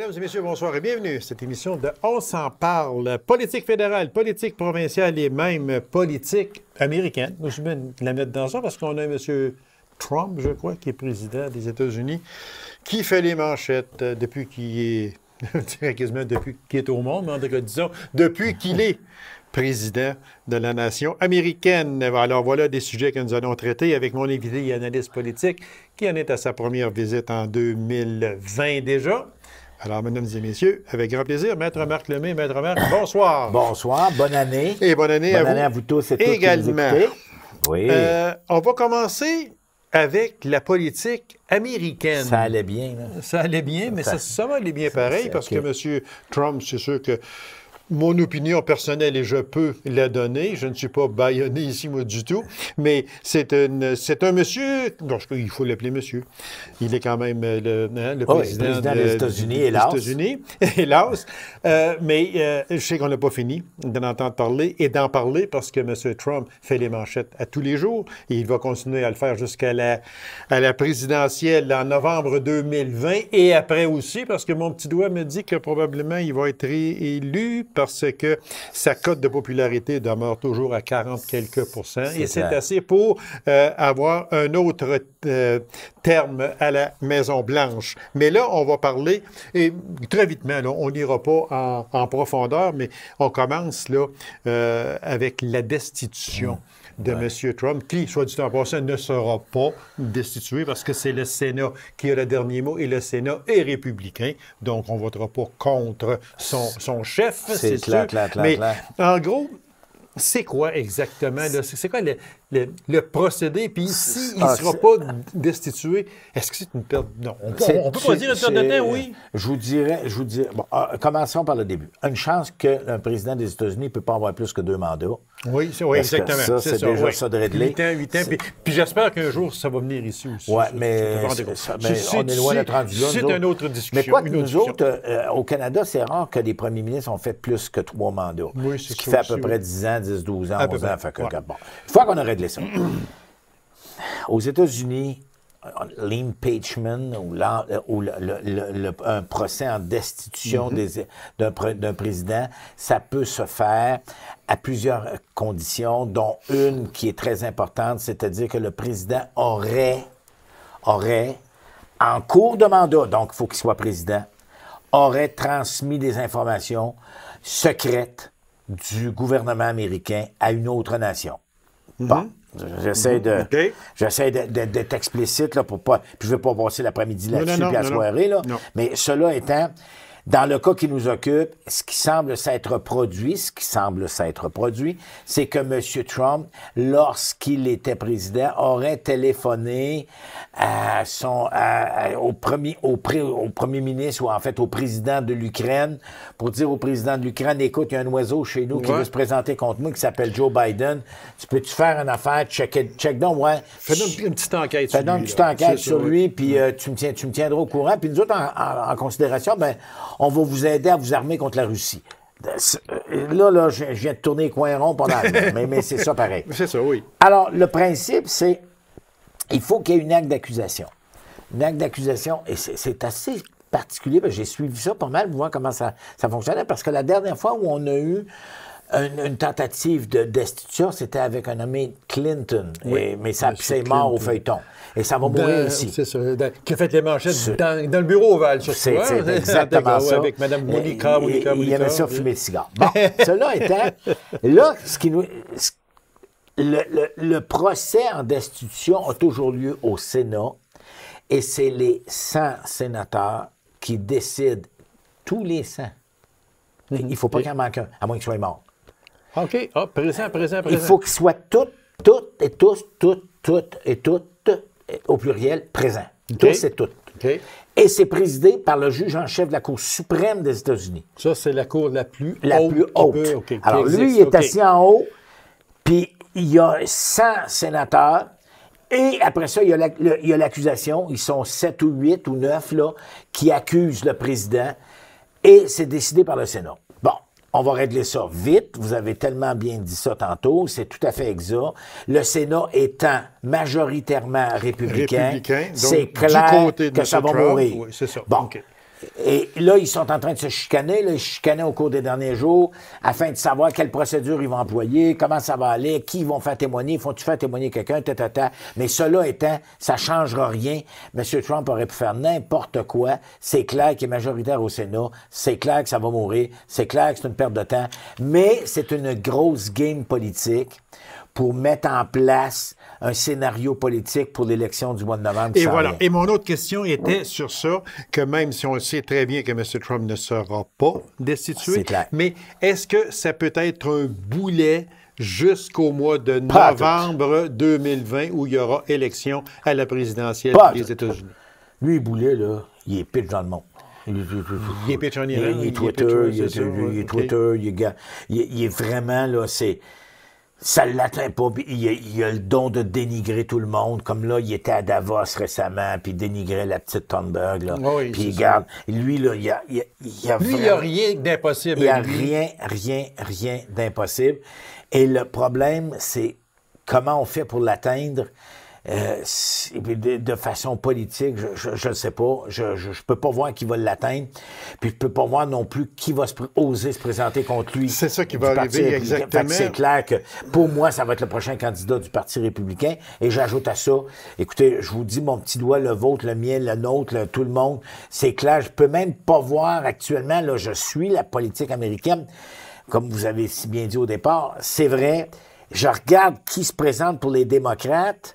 Mesdames et messieurs, bonsoir et bienvenue à cette émission de On s'en parle. Politique fédérale, politique provinciale et même politique américaine. Je vais la mettre dans ça parce qu'on a M. Trump, je crois, qui est président des États-Unis, qui fait les manchettes euh, depuis qu'il est, quasiment depuis qu'il est au monde, mais en tout cas, disons, depuis qu'il est président de la nation américaine. Alors voilà des sujets que nous allons traiter avec mon invité et analyste politique qui en est à sa première visite en 2020 déjà. Alors, mesdames et messieurs, avec grand plaisir, Maître Marc Lemay, Maître Marc, bonsoir. bonsoir, bonne année. Et bonne année, à, vous. tous et Également. Euh, on va commencer avec la politique américaine. Ça allait bien, là. Ça allait bien, mais ça, ça, va bien pareil, parce que M. Trump, c'est sûr que mon opinion personnelle, et je peux la donner, je ne suis pas baïonné ici, moi, du tout, mais c'est un monsieur, bon, il faut l'appeler monsieur, il est quand même euh, le, hein, président, des États-Unis, hélas. États-Unis, euh, mais euh, je sais qu'on n'a pas fini d'en entendre parler et d'en parler parce que M. Trump fait les manchettes à tous les jours et il va continuer à le faire jusqu'à la, à la présidentielle en novembre 2020 et après aussi parce que mon petit doigt me dit que probablement il va être élu parce que sa cote de popularité demeure toujours à 40 quelques pourcents. Et c'est assez pour euh, avoir un autre euh, terme à la Maison-Blanche. Mais là, on va parler, et très vite, là, on n'ira pas en, profondeur, mais on commence là euh, avec la destitution de M. Trump, qui, soit dit en passant, ne sera pas destitué parce que c'est le Sénat qui a le dernier mot et le Sénat est républicain. Donc, on ne votera pas contre son, son chef, c'est clair, clair, clair, Mais en gros, c'est quoi exactement? C'est quoi le, le, procédé, puis s'il ne sera ah, pas destitué, est-ce que c'est une perte? Non. On, on, peut pas dire une perte de temps, oui. Je vous dirais, je vous bon, ah, commençons par le début. Une chance qu'un président des États-Unis ne peut pas avoir plus que deux mandats. Oui, oui exactement. Ça, c'est déjà ça de 8 ans, huit ans. Puis, j'espère qu'un jour, ça va venir ici aussi. Oui, mais, on est loin d'être rendu C'est une autre discussion. Mais quoi que nous autres, euh, au Canada, c'est rare que les premiers ministres ont fait plus que trois mandats. Oui, c'est ce qui fait à peu près 10 ans, 10, 12 ans, 11 ans. Une fois qu'on aurait Aux États-Unis, l'impeachment ou, un procès en destitution mhm. d'un président, ça peut se faire à plusieurs conditions, dont une qui est très importante, c'est-à-dire que le président aurait, aurait, en cours de mandat, donc il faut qu'il soit président, aurait transmis des informations secrètes du gouvernement américain à une autre nation. Bon. Mhm. Mhm. J'essaie de, j'essaie d'être explicite là, pour pas. Puis je ne veux pas passer l'après-midi là-dessus puis la soirée. Là, mais cela étant, dans le cas qui nous occupe, ce qui semble s'être produit, ce qui semble s'être produit, c'est que M. Trump, lorsqu'il était président, aurait téléphoné euh, son, euh, euh, au, premier, au, premier ministre, ou en fait au président de l'Ukraine, pour dire au président de l'Ukraine, écoute, il y a un oiseau chez nous qui veut se présenter contre moi, qui s'appelle Joe Biden. Tu peux-tu faire une affaire? Check, check donc, ouais. Fais donc une petite enquête sur lui. Fais donc une petite enquête sur lui, puis tu, me tiens, tu me tiendras au courant. Puis nous autres, en, en considération, ben, on va vous aider à vous armer contre la Russie. Euh, euh, là, là, je viens de tourner les coins ronds pendant mais, mais c'est ça pareil. C'est ça, oui. Alors, le principe, c'est il faut qu'il y ait une acte d'accusation. Une acte d'accusation, et c'est assez particulier, j'ai suivi ça pas mal pour voir comment ça, ça fonctionnait, parce que la dernière fois où on a eu une, tentative de destitution, c'était avec un nommé Clinton. mais ça, c'est mort au feuilleton. Et ça va mourir ici. C'est ça. Qui a fait les manchettes dans, le bureau Val sur C'est hein? exactement ça. Avec Mme Monica. Monica. Il avait ça fumé le cigare. Bon, cela étant, là, ce qui nous... le, procès en destitution a toujours lieu au Sénat et c'est les 100 sénateurs qui décident tous les 100. Il ne faut pas qu'il qu'il en manque un, à moins qu'il soit mort. OK. présent, ah, présent, présent. Il faut qu'ils soit tout, tout et tous, tout, toutes et toutes, au pluriel, présent. Tout, Tous et toutes. Et c'est présidé par le juge en chef de la Cour suprême des États-Unis. Ça, c'est la cour la plus la Plus haute. Alors, lui, il est assis en haut, puis il y a 100 sénateurs. Et après ça, il y a l'accusation. Ils sont 7 ou 8 ou 9 là, qui accusent le président. Et c'est décidé par le Sénat. On va régler ça vite. Vous avez tellement bien dit ça tantôt. C'est tout à fait exact. Le Sénat étant majoritairement républicain, c'est clair du que ça va mourir. Bon. Et là, ils sont en train de se chicaner. Là, ils au cours des derniers jours afin de savoir quelle procédure ils vont employer, comment ça va aller, qui vont faire témoigner, font-tu faire témoigner quelqu'un, tata. Ta. Mais cela étant, ça ne changera rien. M. Trump aurait pu faire n'importe quoi. C'est clair qu'il est majoritaire au Sénat. C'est clair que ça va mourir. C'est clair que c'est une perte de temps. Mais c'est une grosse game politique pour mettre en place un scénario politique pour l'élection du mois de novembre. Et voilà. Et mon autre question était sur ça, que même si on sait très bien que M. Trump ne sera pas destitué, mais est-ce que ça peut être un boulet jusqu'au mois de novembre 2020 où il y aura élection à la présidentielle des États-Unis? Lui, Boulet, là, il est pitch dans le monde. Il est Twitter, il est Twitter, il est, Twitter, il est vraiment, là, c'est... Ça l'atteint pas. Il a, a, le don de dénigrer tout le monde. Comme là, il était à Davos récemment, puis il dénigrait la petite Thunberg. Là. lui, là, il a, a, il a a rien d'impossible. Il n'y a rien, rien, rien d'impossible. Et le problème, c'est comment on fait pour l'atteindre euh, de, façon politique, je ne sais pas. Je ne peux pas voir qui va l'atteindre. Puis je ne peux pas voir non plus qui va oser se présenter contre lui. C'est ça qui va arriver, exactement. C'est clair que pour moi, ça va être le prochain candidat du Parti républicain. Et j'ajoute à ça, écoutez, je vous dis, mon petit doigt, le vôtre, le mien, le nôtre, tout le monde, c'est clair. Je peux même pas voir actuellement, là, je suis la politique américaine, comme vous avez si bien dit au départ. C'est vrai. Je regarde qui se présente pour les démocrates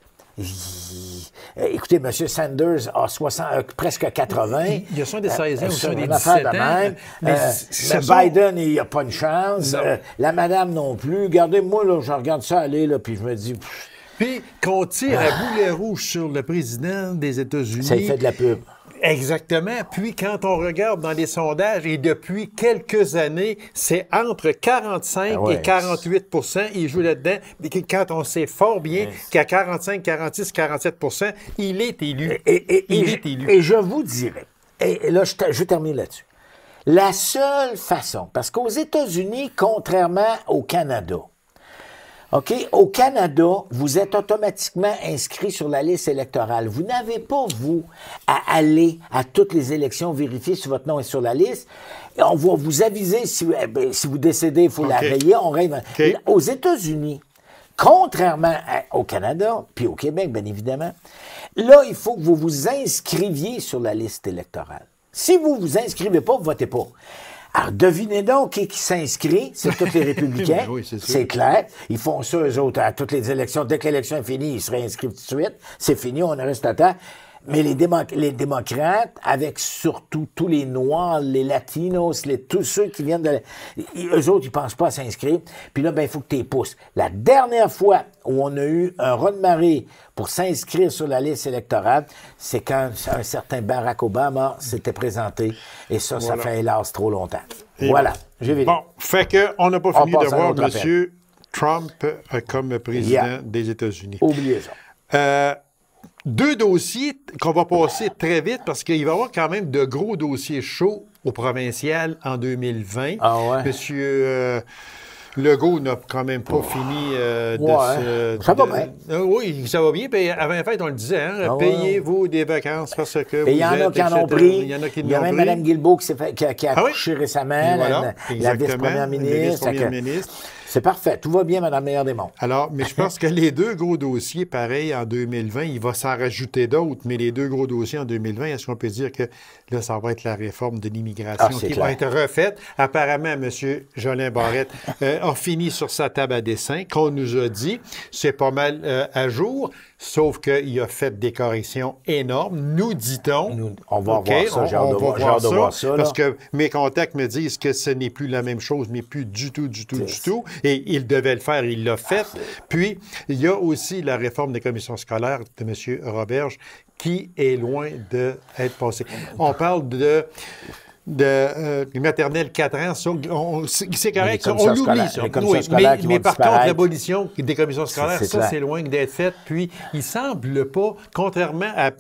Écoutez, M. Sanders a 60, euh, presque 80. Il y a soit des 16 euh, ans ou soit des 17 ans. Mais euh, Biden, il a pas une chance. la madame non plus. Regardez, moi, là, je regarde ça aller, là, puis je me dis... puis qu'on tire un ah. boulet rouge sur le président des États-Unis. Ça fait de la pub. Exactement. Puis quand on regarde dans les sondages, et depuis quelques années, c'est entre 45 ah et 48 il joue là-dedans. Quand on sait fort bien qu'à 45, 46, 47 il est élu. Et, il est élu. Et je vous dirais, et là, je, je termine là-dessus. La seule façon, parce qu'aux États-Unis, contrairement au Canada, OK? Au Canada, vous êtes automatiquement inscrit sur la liste électorale. Vous n'avez pas, vous, à aller à toutes les élections vérifier si votre nom est sur la liste. on va vous aviser eh ben, si, vous décédez, il faut la rayer. On rêve. Aux États-Unis, contrairement au Canada, puis au Québec, bien évidemment, là, il faut que vous vous inscriviez sur la liste électorale. Si vous ne vous inscrivez pas, vous votez pas. Alors, devinez donc qui, s'inscrit. C'est tous les républicains. Ben c'est clair. Ils font ça, eux autres, à toutes les élections. Dès que l'élection est finie, ils se réinscrivent tout de suite. C'est fini, on reste à temps. Mais les, démocrates, avec surtout tous les Noirs, les Latinos, tous ceux qui viennent de... La... Eux autres, ils pensent pas à s'inscrire. Puis là, ben, il faut que tu les pousses. La dernière fois où on a eu un raz pour s'inscrire sur la liste électorale, c'est quand un certain Barack Obama s'était présenté. Et ça, ça fait hélas trop longtemps. voilà. J'ai Bon, fait qu'on n'a pas fini de voir M. Trump euh, comme président des États-Unis. Oubliez ça. Euh, deux dossiers qu'on va passer très vite parce qu'il va y avoir quand même de gros dossiers chauds au provincial en 2020. Ah ouais. Monsieur euh, Legault n'a quand même pas fini euh, de se. Ça va bien. Euh, oui, ça va bien. Puis avant la fête, on le disait, hein, ah payez-vous des vacances parce que. Il y, il y en a qui en ont pris. Il y en a qui Il y a même Mme Guilbeault qui, fait, qui, a ah récemment, la, la vice-première ministre. C'est parfait. Tout va bien, Madame Meilleur des Alors, mais je pense que les deux gros dossiers, pareil, en 2020, il va s'en rajouter d'autres, mais les deux gros dossiers en 2020, est-ce qu'on peut dire que là, ça va être la réforme de l'immigration ah, qui va être refaite? Apparemment, M. Jolin Barrette euh, a fini sur sa table à dessin, qu'on nous a dit. C'est pas mal euh, à jour. Sauf qu'il a fait des corrections énormes, nous dit-on. On va voir ça, j'ai hâte, voir, ça, Parce que mes contacts me disent que ce n'est plus la même chose, mais plus du tout, du tout, du tout. Et il devait le faire, il l'a fait. Puis, il y a aussi la réforme des commissions scolaires de M. Roberge qui est loin d'être passée. On parle de de, euh, maternelle 4 ans, c'est correct, on l'oublie. Ça. mais, par contre, l'abolition des commissions scolaires, ça, c'est loin d'être fait. Puis, il semble pas, contrairement à,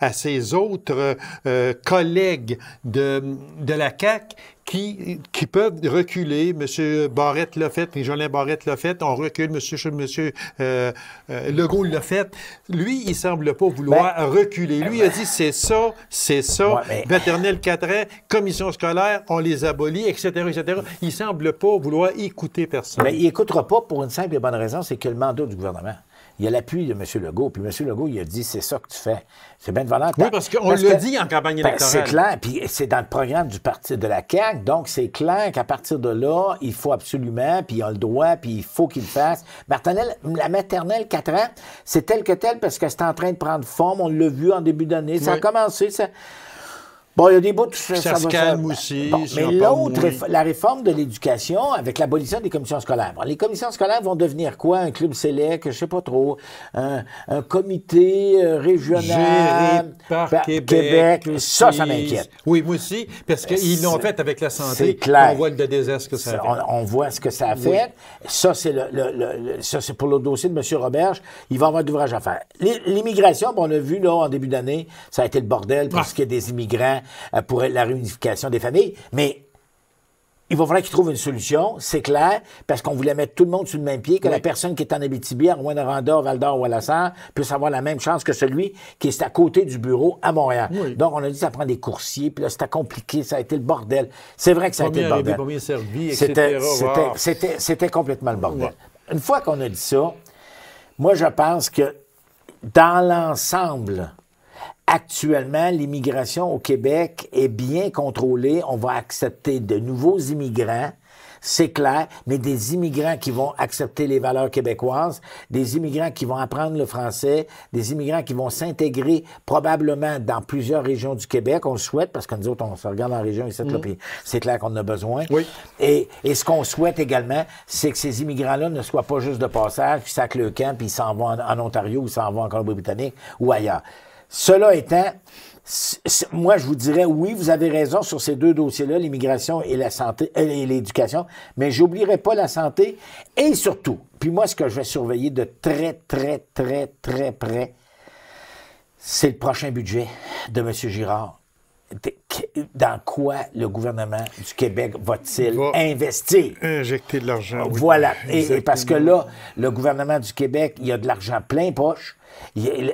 à, ses autres euh, euh, collègues de, de la CAQ qui, peuvent reculer. M. Barrette l'a fait, et Jolin Barrette l'a fait. On recule, M. Monsieur, monsieur, euh, euh, Legault l'a fait. Lui, il semble pas vouloir ben, reculer. Lui, il a dit c'est ça, c'est ça. maternelle 4 commission scolaire, on les abolit, etc., etc. Il semble pas vouloir écouter personne. Mais il n'écoutera pas pour une simple et bonne raison, c'est que le mandat du gouvernement il y a l'appui de M. Legault. Puis M. Legault, il a dit c'est ça que tu fais. C'est bien de valeur. Oui, parce qu'on l'a dit en campagne électorale. c'est clair. Puis c'est dans le programme du parti de la CAQ. Donc, c'est clair qu'à partir de là, il faut absolument, puis il a le droit, puis il faut qu'il le fasse. Martinelle, la maternelle 4 ans, c'est tel que tel parce que c'est en train de prendre forme. On l'a vu en début d'année. Ça a commencé. Ça... Bon, il y a des bouts de ça, ça, se calme aussi. mais l'autre, la réforme de l'éducation avec l'abolition des commissions scolaires. les commissions scolaires vont devenir quoi? Un club sélect, je sais pas trop, un, comité euh, régional Géré par, ben, Québec. Ça, ça m'inquiète. Oui, moi aussi, parce qu'ils l'ont fait avec la santé. C'est clair. On voit le désastre que ça fait. On, voit ce que ça a fait. Ça, c'est le, ça, c'est pour le dossier de M. Roberge. Il va avoir d'ouvrage à faire. L'immigration, on a vu là en début d'année, ça a été le bordel parce ah. qu'il y a des immigrants euh, pour la réunification des familles. Mais il va falloir qu'ils trouvent une solution, c'est clair, parce qu'on voulait mettre tout le monde sur le même pied, que la personne qui est en Abitibi, à Rwanda, Val-d'Or ou à puisse avoir la même chance que celui qui est à côté du bureau à Montréal. Donc, on a dit ça prend des coursiers, puis là, c'était compliqué, ça a été le bordel. C'est vrai que ça a été le bordel. C'était complètement le bordel. Une fois qu'on a dit ça, moi, je pense que dans l'ensemble, Actuellement, l'immigration au Québec est bien contrôlée. On va accepter de nouveaux immigrants c'est clair, mais des immigrants qui vont accepter les valeurs québécoises, des immigrants qui vont apprendre le français, des immigrants qui vont s'intégrer probablement dans plusieurs régions du Québec, on le souhaite, parce que nous autres, on se regarde en région et mm. c'est clair qu'on en a besoin. Et, ce qu'on souhaite également, c'est que ces immigrants-là ne soient pas juste de passage, qui sacrent le camp, puis ils s'en vont en, Ontario, ou s'en vont en Colombie-Britannique, ou ailleurs. Cela étant, moi, je vous dirais, oui, vous avez raison sur ces deux dossiers-là, l'immigration et la santé, euh, et l'éducation, mais j'oublierai pas la santé et surtout, puis moi, ce que je vais surveiller de très, très, très, très près, c'est le prochain budget de M. Girard. Dans quoi le gouvernement du Québec va-t-il investir? Injecter de l'argent. Voilà. et, et parce que là, le gouvernement du Québec, il y a de l'argent plein poche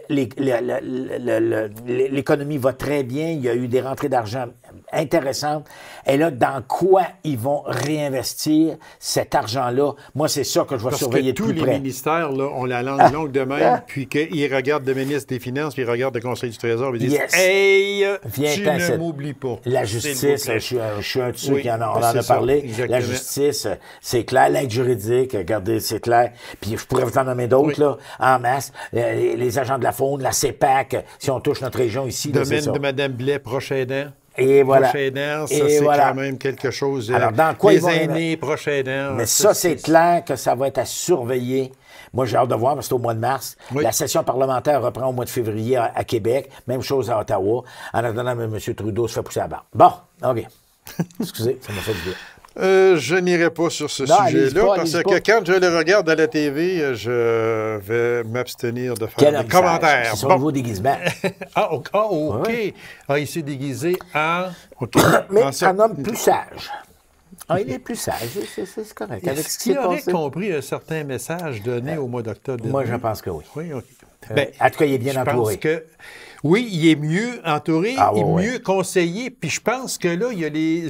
L'économie va très bien, il y a eu des rentrées d'argent intéressantes. Et là, dans quoi ils vont réinvestir cet argent-là? Moi, c'est ça que je vais surveiller que tous de plus près. les ministères là, ont la langue ah. longue de même, ah. puis qu'ils regardent le ministre des Finances, puis ils regardent le Conseil du Trésor, et ils disent Hey, euh, Viens tu ne m'oublies pas. » La justice, je suis, un, de ceux qui en, ben, a parlé. La justice, c'est clair. L'aide juridique, regardez, c'est clair. Puis je pourrais vous en nommer d'autres, là, en masse. Euh, les, agents de la faune, la CEPAC, si on touche notre région ici. Domaine de Mme Blais, prochain aidant. Et voilà. Prochain aidant, ça, c'est quand même quelque chose. Euh, Alors, dans quoi les ils vont... aînés, prochain Mais ça, c'est clair que ça va être à surveiller. Moi, j'ai hâte de voir, parce que c'est au mois de mars. La session parlementaire reprend au mois de février à, Québec. Même chose à Ottawa. En attendant, M. Trudeau se fait pousser à la barre. Bon, OK. Excusez, ça m'a fait du bien. Euh, je n'irai pas sur ce sujet-là parce que quand je le regarde à la TV, je vais m'abstenir de faire des commentaires. C'est son bon. nouveau déguisement. ah, OK. Ah, ah, il s'est déguisé en... Mais en un homme plus sage. Ah, il est plus sage, c'est correct. est ce qu'il aurait compris un certain message donné euh, au mois d'octobre Moi, je pense que oui. Oui, OK. Euh, ben, en tout cas, il est bien entouré. Je pense que oui, il est mieux entouré, il ah est mieux conseillé. Puis je pense que là, il a les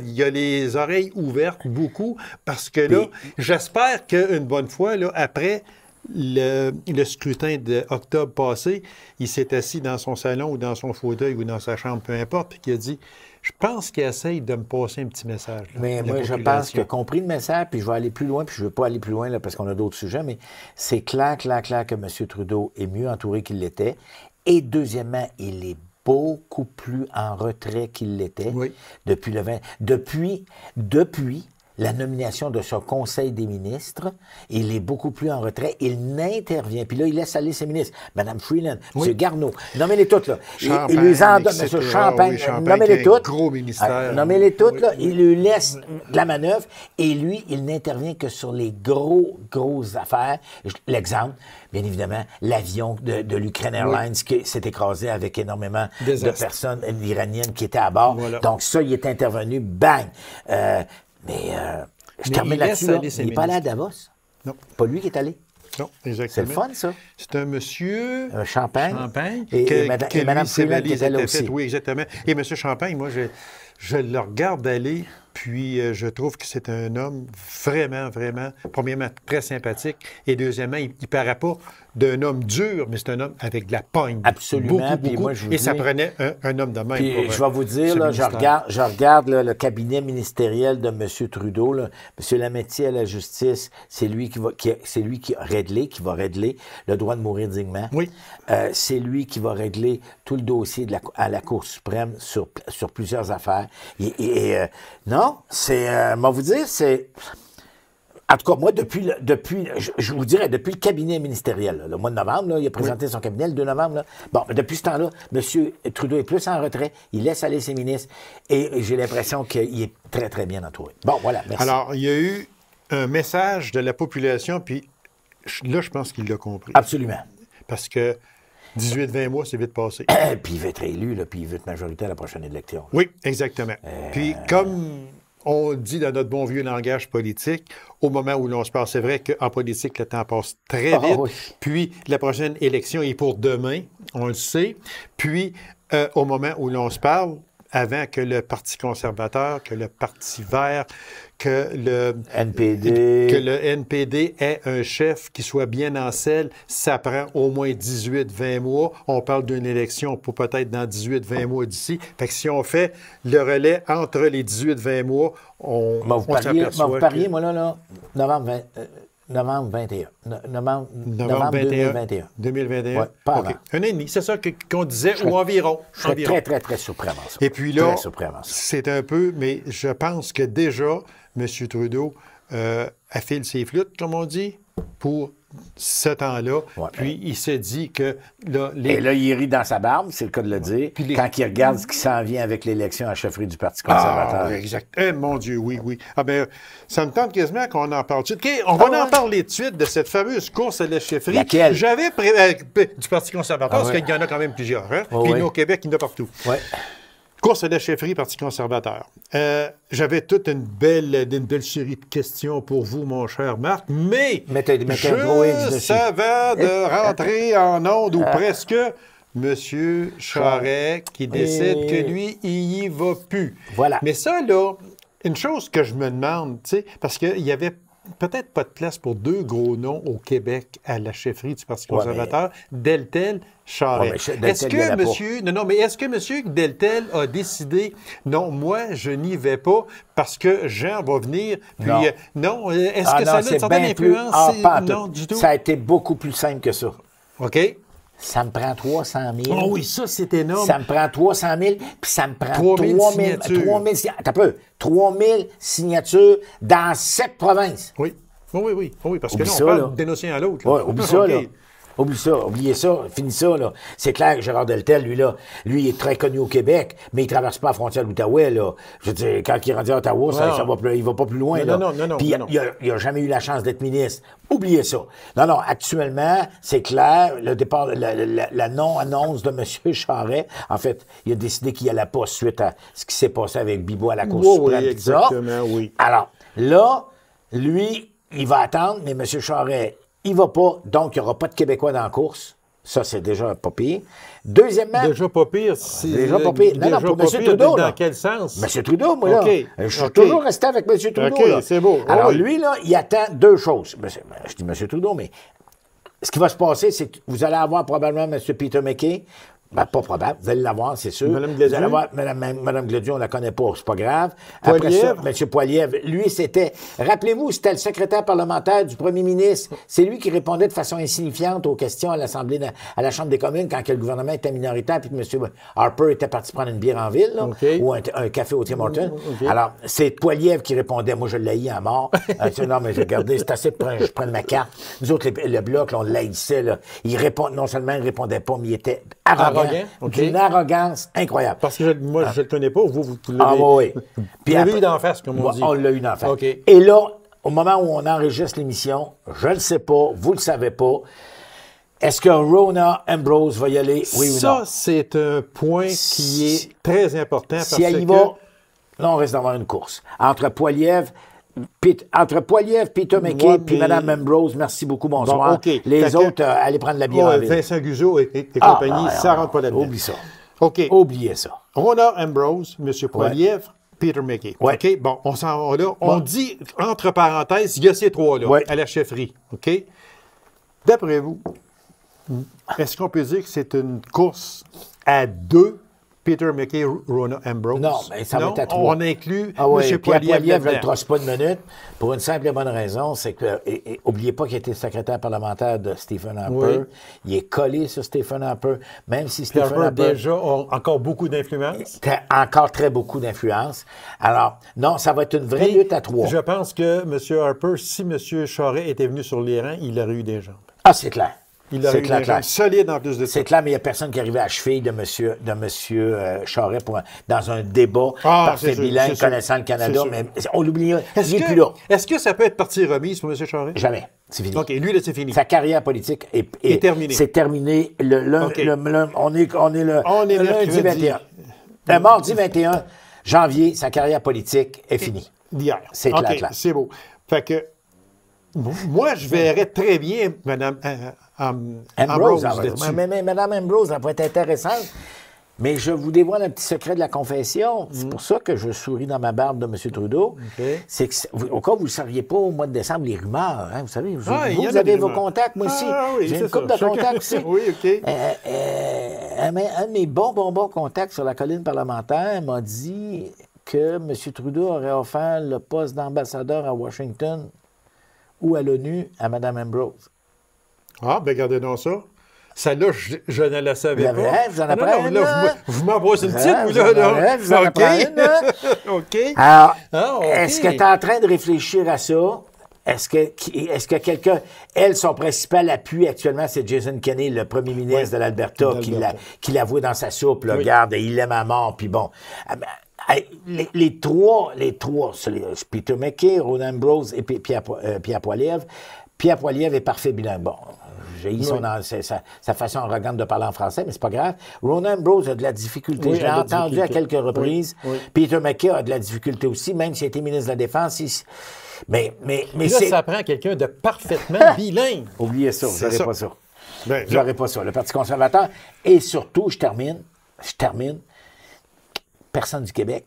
il y a les oreilles ouvertes beaucoup parce que là, j'espère qu'une bonne fois, là, après, le, scrutin d'octobre passé, il s'est assis dans son salon ou dans son fauteuil ou dans sa chambre, peu importe, puis il a dit Je pense qu'il essaye de me passer un petit message. mais moi, je pense qu'il a compris le message, puis je vais aller plus loin, puis je ne veux pas aller plus loin là, parce qu'on a d'autres sujets, mais c'est clair, clair, clair que M. Trudeau est mieux entouré qu'il l'était. Et deuxièmement, il est beaucoup plus en retrait qu'il l'était depuis le 20... Depuis, depuis la nomination de son Conseil des ministres. Il est beaucoup plus en retrait. Il n'intervient. Puis là, il laisse aller ses ministres. Madame Freeland, M. Garneau. Nommez-les toutes, Champagne, il, les donne, M. Ah Champagne. nommez-les toutes. Gros ministère. Ah, nommez-les toutes, Il lui laisse de la manœuvre. Et lui, il n'intervient que sur les gros, grosses affaires. L'exemple, bien évidemment, l'avion de, l'Ukraine Airlines qui s'est écrasé avec énormément de personnes iraniennes qui étaient à bord. Donc ça, il est intervenu. Bang! Euh, mais euh, je termine là-dessus. Hein. Il n'est pas allé à Davos. Non. Pas lui qui est allé. Non, exactement. C'est le fun, ça. C'est un monsieur. Un Champagne. Champagne. Et, que, Mme, que et aussi. oui, exactement. Et M. Champagne, moi, je, je le regarde aller puis euh, je trouve que c'est un homme vraiment, vraiment, premièrement, très sympathique. Et deuxièmement, il ne paraît pas d'un homme dur, mais c'est un homme avec de la poigne. Absolument. Beaucoup, et ça prenait un, homme de même. je vais vous euh, dire, je regarde, je regarde le cabinet ministériel de M. Trudeau. M. Lametti à la justice, c'est lui qui va c'est lui qui a qui va régler le droit de mourir dignement. Oui. Euh, c'est lui qui va régler tout le dossier à la Cour suprême sur, sur plusieurs affaires. Et, non, c'est, moi euh, vous dire, c'est, en tout cas, moi, depuis, depuis je, vous dirais, depuis le cabinet ministériel, le mois de novembre, il a présenté son cabinet le 2 novembre. Bon, depuis ce temps-là, M. Trudeau est plus en retrait, il laisse aller ses ministres et j'ai l'impression qu'il est très, très bien entouré. Bon, voilà, Alors, il y a eu un message de la population, puis là, je pense qu'il l'a compris. Absolument. Parce que 18-20 mois, c'est vite passé. puis il veut être élu, puis il veut être majorité à la prochaine élection. Oui, exactement. Euh, puis comme on dit dans notre bon vieux langage politique, au moment où l'on se parle, c'est vrai qu'en politique, le temps passe très ah, vite. Puis la prochaine élection est pour demain, on le sait. Puis euh, au moment où l'on se parle, avant que le Parti conservateur, que le Parti vert, que le NPD, que le NPD ait un chef qui soit bien en selle, ça prend au moins 18-20 mois. On parle d'une élection pour peut-être dans 18-20 mois d'ici. Fait que si on fait le relais entre les 18-20 mois, on, on vous moi là, là novembre euh, novembre 21. novembre, novembre, 21, 2021. 2021. Ouais, pas okay. Un demi, c'est ça qu'on disait, ou environ. très, très, très surpris Et puis là, c'est un peu, mais je pense que déjà, M. Trudeau euh, affile ses flûtes, comme on dit, pour ce temps-là. puis il se dit que. Et là, il rit dans sa barbe, c'est le cas de le dire, quand il regarde ce qui s'en vient avec l'élection à chefferie du Parti ah, conservateur. Ah, Eh, mon Dieu, oui, oui. Ah, ben, ça me tente quasiment qu'on en parle tout de suite. on va ah, en parler tout de suite de cette fameuse course à la chefferie. Laquelle? J'avais euh, du Parti conservateur, ah, parce qu'il y en a quand même plusieurs. Hein? nous au Québec, il y en a partout. Course à la chefferie, Parti conservateur. Euh, j'avais toute une belle, belle série de questions pour vous, mon cher Marc, mais, je savais de rentrer en onde ou ah. presque... M. Charret qui décide que lui, il n'y va plus. Voilà. Mais ça, là, une chose que je me demande, tu parce qu'il y avait peut-être pas de place pour deux gros noms au Québec à la chefferie du Parti conservateur, Deltel, est-ce que monsieur, non, non, mais est-ce que monsieur Deltel a décidé, non, moi, je n'y vais pas parce que Jean va venir, euh, non, est-ce ah que ça a une certaine influence? Ah, plus... non, du tout. Ça a été beaucoup plus simple que ça. OK? ça me prend 300 000. Oh oui, ça, c'est énorme. Ça me prend 300 000, puis ça me prend 3 000, 3 000 signatures. 3 000, attends peu, 3 000 signatures dans sept provinces. Oui. Oui, oui, oui. oui parce oublie que là, on ça, parle d'un océan à l'autre. Oui, oublie ça, okay. là. Oublie ça, oubliez ça, finis ça, là. C'est clair que Gérard Deltel, lui, là, lui, est très connu au Québec, mais il traverse pas la frontière de là. Je veux dire, quand il est à Ottawa, ça, va il va pas plus loin, là. Non, non, non, il, a, jamais eu la chance d'être ministre. Oubliez ça. Non, non, actuellement, c'est clair, le départ, la, non-annonce de M. Charret, en fait, il a décidé qu'il allait pas suite à ce qui s'est passé avec Bibo à la Cour oui, suprême. exactement, oui. Alors, là, lui, il va attendre, mais M. Charret, il va pas, donc il n'y aura pas de Québécois dans la course. Ça, c'est déjà pas pire. Deuxièmement. Déjà pas pire. Déjà pas pire. Non, non, pour M. Trudeau. Dans quel sens? M. Trudeau, moi, là. Je suis toujours resté avec M. Trudeau. c'est beau. Ah Alors, lui, là, il attend deux choses. Je dis M. Trudeau, mais ce qui va se passer, c'est que vous allez avoir probablement M. Peter McKay, ben, pas probable. Vous allez l'avoir, c'est sûr. Madame Gladieux, Vous allez Madame, Madame on la connaît pas, c'est pas grave. Monsieur Après ça, M. Poiliev, lui, c'était, rappelez-vous, c'était le secrétaire parlementaire du premier ministre. C'est lui qui répondait de façon insignifiante aux questions à l'Assemblée, à la Chambre des communes quand le gouvernement était minoritaire puis que M. Harper était parti prendre une bière en ville, ou un, café au Tim mm, mm, Alors, c'est Poiliev qui répondait. Moi, je l'ai à mort. Euh, non, mais regardez, c'est assez, je prends ma carte. Nous autres, le bloc, on l'haïssait, là. Il répond, non seulement il répondait pas, mais il était arrogant une arrogance incroyable. Parce que moi, je ne ah. le connais pas. Vous, vous, l'avez ah, oui. Puis eu face, on dit. On l'a eu d'en face. Et là, au moment où on enregistre l'émission, je ne le sais pas, vous ne le savez pas. Est-ce que Rona Ambrose va y aller, oui ou non? Ça, c'est un point qui est très important. Si elle y va, là, on reste d'avoir une course. Entre Poiliev, entre Poiliev, Peter McKay, puis Mme Ambrose, merci beaucoup, bonsoir. Les autres, euh, allez prendre la bière. Vincent Guzot et, ah, compagnie, ça ne rentre pas là-dedans. Oublie ça. OK. Oubliez ça. On Ambrose, M. Poiliev, Peter McKay. OK, bon, on s'en va là. On dit, entre parenthèses, il y a ces trois-là à la chefferie. OK? D'après vous, est-ce qu'on peut dire que c'est une course à deux Peter McKay, Rona Ambrose. Non, mais ça va être à trois. On inclut ah oui, M. je ne le trosse pas une minute pour une simple et bonne raison, c'est que, n'oubliez oubliez pas qu'il était secrétaire parlementaire de Stephen Harper. Il est collé sur Stephen Harper, même si Stephen Harper... Harper déjà encore beaucoup d'influence. Eh, encore très beaucoup d'influence. Alors, non, ça va être une vraie lutte à trois. Je pense que M. Harper, si M. Charest était venu sur l'Iran, il aurait eu des jambes. Ah, c'est clair. Il clair, solide en plus de C'est clair, mais il n'y a personne qui arrivait à cheville de M. Monsieur, de monsieur, euh, Charest dans un débat par ses est bilingue connaissant le Canada, mais on l'oublie. Il plus Est-ce que ça peut être partie remise pour M. Charest? Jamais. C'est fini. OK, lui, là, c'est fini. Sa carrière politique est, terminée. C'est terminé. Le, on, est, on est le, lundi 21. Le euh, mardi 21 janvier, sa carrière politique est finie. D'hier. C'est clair, clair. C'est beau. Fait que moi, je verrais très bien Mme euh, euh, Ambrose. Mme Ambrose, ça va être intéressant. Mais je vous dévoile un petit secret de la confession. C'est mm. pour ça que je souris dans ma barbe de M. Trudeau. C'est que, au cas où vous ne sauriez pas, au mois de décembre, les rumeurs, hein, vous savez, vous, ah, avez vos contacts, moi aussi. Ah, J'ai une couple de contacts aussi. oui, OK. Euh, un, de mes bons, bons, bons contacts sur la colline parlementaire m'a dit que M. Trudeau aurait offert le poste d'ambassadeur à Washington ou à l'ONU à Mme Ambrose. Ah, ben regardez donc ça. Ça, là, je, ne la savais pas. Vous en ah, vous, hein? vous m'envoyez une titre, vous, là. là. OK. Alors, ah, est-ce que tu es en train de réfléchir à ça? Est-ce que, est que quelqu'un... Elle, son principal appui actuellement, c'est Jason Kenney, le premier ministre de l'Alberta, qui l'a voué dans sa soupe, là, il aime à mort, puis bon... Ah, ben, ah, les, trois, les trois, Peter McKay, Ronan Bros et Pierre, Poiliev. Euh, Pierre Poiliev est parfait bilingue. Bon, j'ai eu sa, façon arrogante de parler en français, mais c'est pas grave. Ronan Bros a de la difficulté. je l'ai entendu à quelques reprises. Peter McKay a de la difficulté aussi, même s'il était ministre de la Défense. Mais, mais, mais là, ça prend quelqu'un de parfaitement bilingue. Oubliez ça, j'aurais pas ça. Ben, vous pas ça. Le Parti conservateur. Et surtout, je termine, je termine, personne du Québec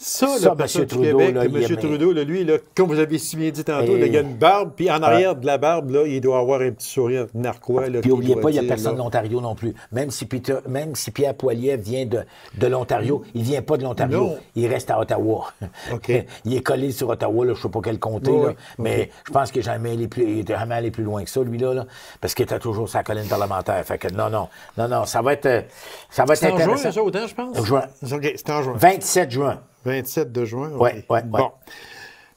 ça, ça Trudeau, Québec, M. Trudeau, lui, là, comme vous avez si bien dit tantôt, il a eh. une barbe, puis en arrière de la barbe, là, il doit avoir un petit sourire narquois. puis n'oubliez pas, il n'y a personne de l'Ontario non plus. Même si, même si Pierre Poilier vient de, de l'Ontario, il ne vient pas de l'Ontario. Il reste à Ottawa. il est collé sur Ottawa, je ne sais pas quel comté, mais je pense qu'il jamais plus, jamais allé plus loin que ça, lui-là, parce qu'il était toujours sa colline parlementaire. Fait que non, non, non, non, ça va être, euh, ça va être C'est en juin, ça, autant, je pense? Juin. Okay, c'est en juin. 27 juin. 27 de juin? Oui, bon.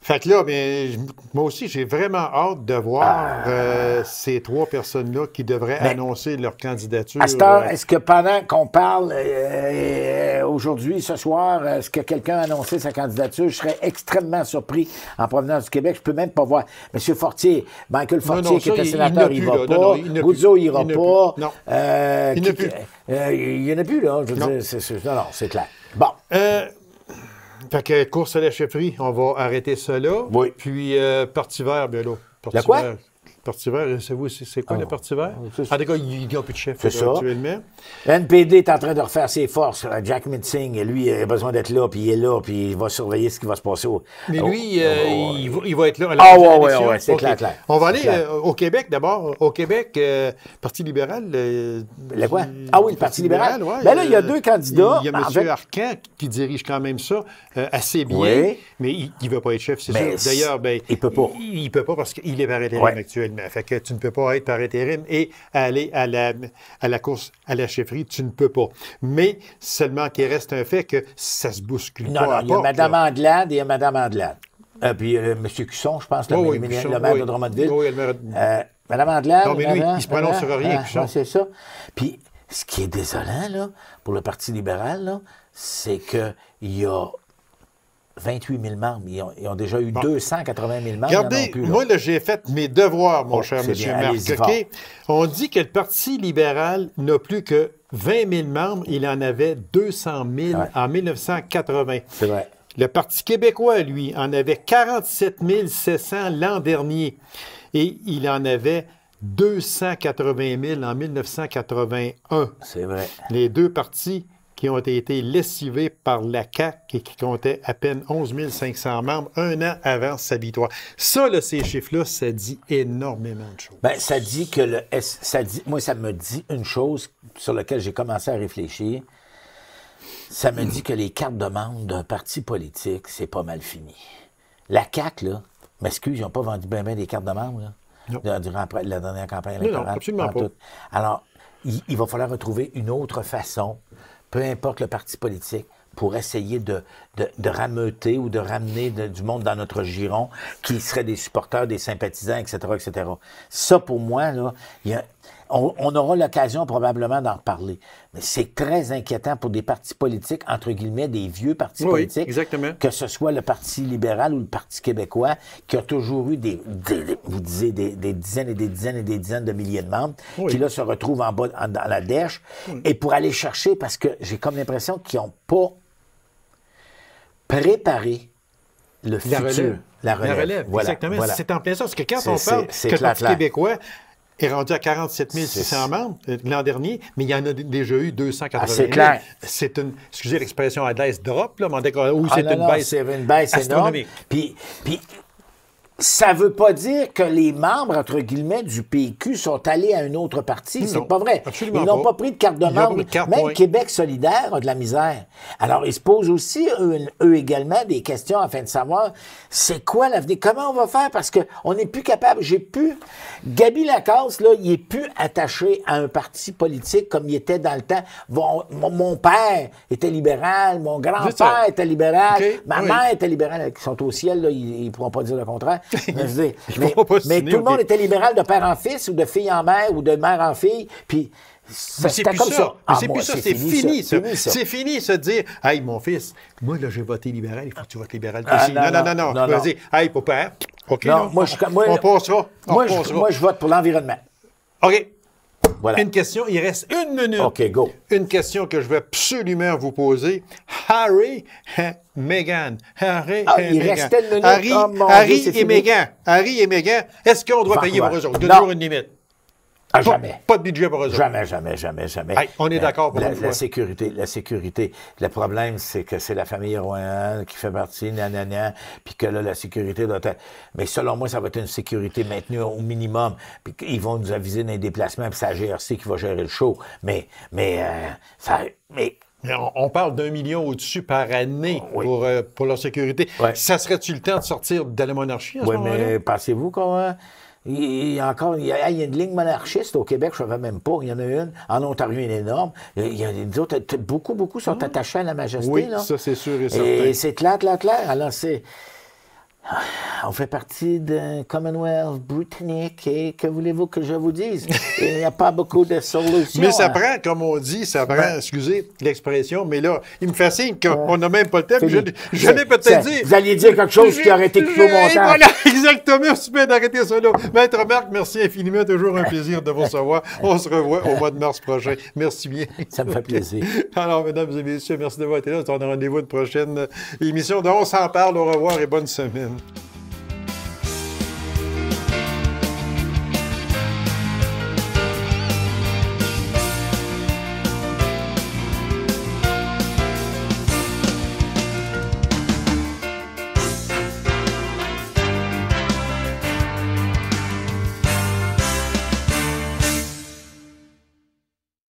Fait que là, bien, moi aussi, j'ai vraiment hâte de voir ah. euh, ces trois personnes-là qui devraient annoncer leur candidature. Astor, euh, est-ce que pendant qu'on parle euh, aujourd'hui, ce soir, est-ce que quelqu'un a annoncé sa candidature? Je serais extrêmement surpris en provenance du Québec. Je peux même pas voir. M. Fortier, Michael Fortier, qui était il, sénateur, il ne va pas. Guzzo, il va pas. Non. il n'y en a plus, là. non, non, c'est clair. Bon. Fait que course à la chefferie, on va arrêter cela. Oui. Puis euh, parti vert, bien là. la quoi? Parti vert, c'est vous c'est quoi le Parti vert? En tout cas, il n'y a plus de chef ça. actuellement. NPD est en train de refaire ses forces. Euh, Jack Mitzing, lui, il a besoin d'être là, puis il est là, puis il va surveiller ce qui va se passer. Mais lui, euh, il, va, être là à Ah ouais, ouais, c'est clair, clair. On va aller euh, au Québec d'abord. Au Québec, le Parti libéral. le quoi? Ah oui, le Parti libéral. libéral ben là, il y a deux candidats. Il y a M. En Arcan qui dirige quand même ça assez bien, mais il ne veut pas être chef, c'est ben, sûr. D'ailleurs, ben, il ne peut pas. Il ne peut pas parce qu'il est par intérim actuellement. Fait que tu ne peux pas être par intérim et aller à la, à la course à la chefferie, tu ne peux pas. Mais seulement qu'il reste un fait que ça se bouscule non, pas. Non, à il y a Mme Andelade et il y a Mme Andelade. Euh, puis euh, M. Cusson, je pense, oh, le, oui, maire de Drummondville. Oui, le de... Euh, Mme Andelade. Non, mais lui, il se prononce sur rien, ah, Cusson. c'est ça. Puis, ce qui est désolant, là, pour le Parti libéral, c'est qu'il y a 28 000 membres. Ils ont, déjà eu 280 000 membres. Regardez, moi, j'ai fait mes devoirs, mon oh, cher M. Marc. On dit que le Parti libéral n'a plus que 20 000 membres. Il en avait 200 000 en 1980. C'est vrai. Le Parti québécois, lui, en avait 47 700 l'an dernier. Et il en avait 280 000 en 1981. C'est vrai. Les deux partis qui ont été lessivés par la CAQ et qui comptait à peine 11 500 membres un an avant sa victoire. Ça, ces chiffres-là, ça dit énormément de choses. Ben, ça dit que le ça dit, moi, ça me dit une chose sur laquelle j'ai commencé à réfléchir. Ça me dit que les cartes de membres d'un parti politique, c'est pas mal fini. La CAQ, là, m'excuse, ils n'ont pas vendu bien bien des cartes de membres, là, durant la dernière campagne électorale. Non, absolument pas. Alors, il, va falloir retrouver une autre façon peu importe le parti politique, pour essayer de, de, rameuter ou de ramener du monde dans notre giron qui serait des supporters, des sympathisants, etc., etc. Ça, pour moi, là, il y a on, aura l'occasion probablement d'en reparler. Mais c'est très inquiétant pour des partis politiques, entre guillemets, des vieux partis politiques, que ce soit le Parti libéral ou le Parti québécois, qui a toujours eu des, vous disiez, des, dizaines et des dizaines et des dizaines de milliers de membres, qui là se retrouvent en bas, dans la dèche, et pour aller chercher, parce que j'ai comme l'impression qu'ils n'ont pas préparé le futur. La relève. La relève, exactement. C'est en plein ça. Parce que quand on parle que le Parti québécois est rendu à 47 600 membres euh, l'an dernier, mais il y en a déjà eu 280 ah, C'est clair. C'est une, excusez l'expression anglaise, drop, là, mais on ou ah, c'est une, baisse, une baisse énorme. Puis, puis ça ne veut pas dire que les membres, entre guillemets, du PQ sont allés à un autre parti. C'est pas vrai. ils n'ont pas. pris de carte de membre. Même Québec solidaire a de la misère. Alors, ils se posent aussi, eux, également, des questions afin de savoir c'est quoi l'avenir, comment on va faire, parce qu'on n'est plus capable. J'ai pu. Gabi Lacasse, là, il n'est plus attaché à un parti politique comme il était dans le temps. mon, père était libéral, mon grand-père était libéral, ma mère était libérale, Ils sont au ciel, là, ils ne pourront pas dire le contraire. mais, tout le monde était libéral de père en fils ou de fille en mère ou de mère en fille. Puis c'est plus ça. c'est plus ça. C'est fini, C'est fini, se dire, hey, mon fils, moi, là, j'ai voté libéral. Il faut que tu votes libéral. Ah, aussi non, non, non, non. Vas-y, hey, papa. OK. Moi, je, on, ça. moi, je vote pour l'environnement. OK. Voilà. Une question, il reste une minute. OK, go. Une question que je vais absolument vous poser. Harry, Meghan. Harry, ah, il minute. Harry, oh, Harry, et Meghan. Harry et Meghan. Est-ce qu'on doit payer pour eux autres? De toujours une limite. Ah, jamais. Pas, de budget pour eux Jamais, jamais, jamais, jamais. on est euh, d'accord pour la, la sécurité, la sécurité. Le problème, c'est que c'est la famille royale qui fait partie, nanana, puis que là, la sécurité doit être... Mais selon moi, ça va être une sécurité maintenue au minimum, puis ils vont nous aviser d'un déplacement, puis c'est la GRC qui va gérer le show. Mais, mais, euh, ça... Mais... On parle d'un million au-dessus par année oh, pour, euh, pour leur sécurité. Ça serait-tu le temps de sortir de la monarchie à ce moment-là? Oui, mais pensez-vous comment... Il y a encore il y a, y a une ligne monarchiste au Québec, je ne savais même pas. Il y en a une. En Ontario, une énorme. Il y a, des beaucoup, beaucoup sont ah attachés à la majesté. Oui, ça, c'est sûr et certain. Et c'est clair, clair, clair. Alors, c'est on fait partie d'un Commonwealth britannique et que voulez-vous que je vous dise? Il n'y a pas beaucoup de solutions. Mais ça hein. prend, comme on dit, ça prend, excusez l'expression, mais là, il me fascine qu'on n'a même pas le temps. Je, l'ai peut-être dit. Vous alliez dire quelque chose qui aurait été coupé au Voilà, exactement. Super d'arrêter ça Maître Marc, merci infiniment. Toujours un plaisir de vous recevoir. On se revoit au mois de mars prochain. Merci bien. Ça me fait plaisir. Alors, mesdames et messieurs, merci d'avoir été là. On a rendez-vous de prochaine émission. Donc, on s'en parle. Au revoir et bonne semaine. soon.